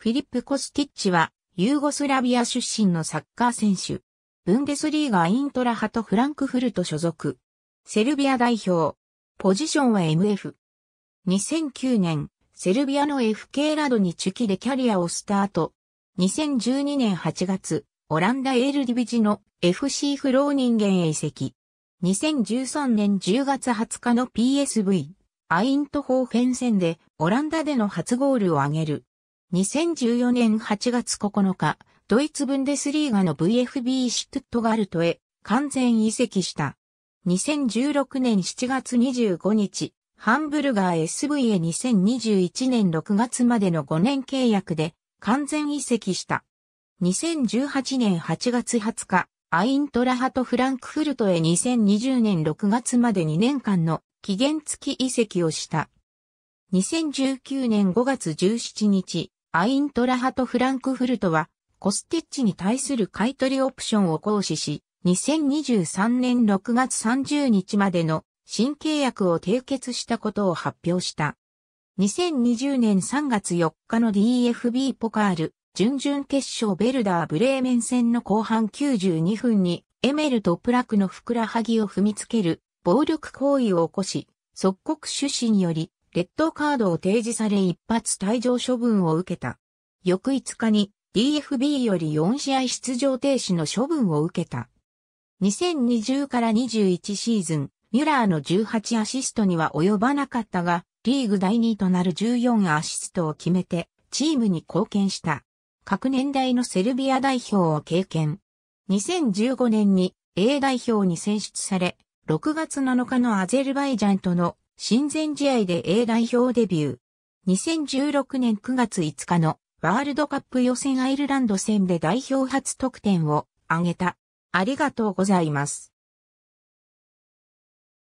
フィリップ・コスティッチは、ユーゴスラビア出身のサッカー選手。ブンデスリーガイントラハとフランクフルト所属。セルビア代表。ポジションは MF。2009年、セルビアの FK ラドにチュキでキャリアをスタート。2012年8月、オランダエールディビジの FC フロー人間へ移籍。2013年10月20日の PSV、アイントホーフェン戦でオランダでの初ゴールを挙げる。2014年8月9日、ドイツブンデスリーガの VFB シュトゥットガルトへ完全移籍した。2016年7月25日、ハンブルガー SV へ2021年6月までの5年契約で完全移籍した。2018年8月20日、アイントラハトフランクフルトへ2020年6月まで2年間の期限付き移籍をした。2019年5月17日、アイントラハとフランクフルトは、コスティッチに対する買取オプションを行使し、2023年6月30日までの新契約を締結したことを発表した。2020年3月4日の DFB ポカール、準々決勝ベルダーブレーメン戦の後半92分に、エメルとプラクのふくらはぎを踏みつける、暴力行為を起こし、即刻趣旨により、ッドカードを提示され一発退場処分を受けた。翌5日に DFB より4試合出場停止の処分を受けた。2020から21シーズン、ミュラーの18アシストには及ばなかったが、リーグ第2位となる14アシストを決めて、チームに貢献した。各年代のセルビア代表を経験。2015年に A 代表に選出され、6月7日のアゼルバイジャンとの親善試合で A 代表デビュー。2016年9月5日のワールドカップ予選アイルランド戦で代表初得点を挙げた。ありがとうございます。